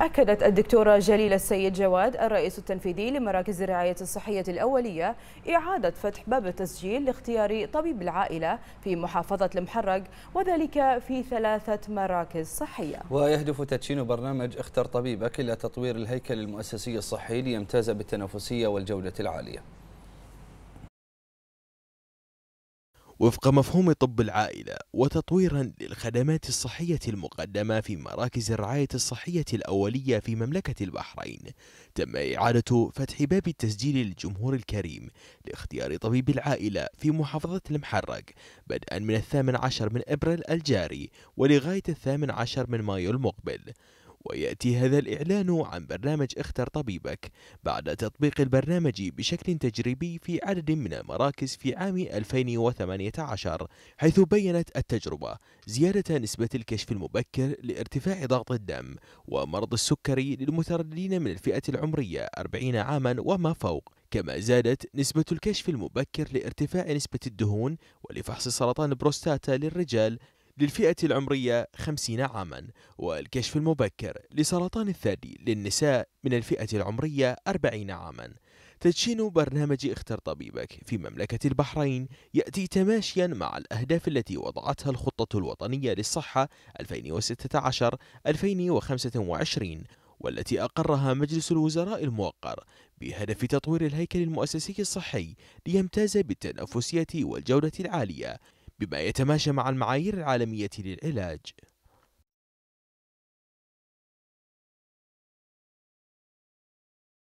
أكدت الدكتورة جليلة السيد جواد الرئيس التنفيذي لمراكز الرعاية الصحية الأولية إعادة فتح باب التسجيل لاختيار طبيب العائلة في محافظة المحرق وذلك في ثلاثة مراكز صحية ويهدف تدشين برنامج اختر طبيبك إلى تطوير الهيكل المؤسسي الصحي ليمتاز بالتنافسية والجودة العالية وفق مفهوم طب العائلة وتطويرا للخدمات الصحية المقدمة في مراكز الرعاية الصحية الأولية في مملكة البحرين تم إعادة فتح باب التسجيل للجمهور الكريم لاختيار طبيب العائلة في محافظة المحرق بدءا من الثامن عشر من أبريل الجاري ولغاية الثامن عشر من مايو المقبل ويأتي هذا الإعلان عن برنامج اختر طبيبك بعد تطبيق البرنامج بشكل تجريبي في عدد من المراكز في عام 2018 حيث بينت التجربة زيادة نسبة الكشف المبكر لارتفاع ضغط الدم ومرض السكري للمترددين من الفئة العمرية 40 عاما وما فوق كما زادت نسبة الكشف المبكر لارتفاع نسبة الدهون ولفحص سرطان البروستاتا للرجال للفئة العمرية 50 عاما والكشف المبكر لسرطان الثدي للنساء من الفئة العمرية 40 عاما تدشين برنامج اختر طبيبك في مملكة البحرين يأتي تماشيا مع الأهداف التي وضعتها الخطة الوطنية للصحة 2016-2025 والتي أقرها مجلس الوزراء الموقر بهدف تطوير الهيكل المؤسسي الصحي ليمتاز بالتنافسية والجودة العالية بما يتماشى مع المعايير العالمية للعلاج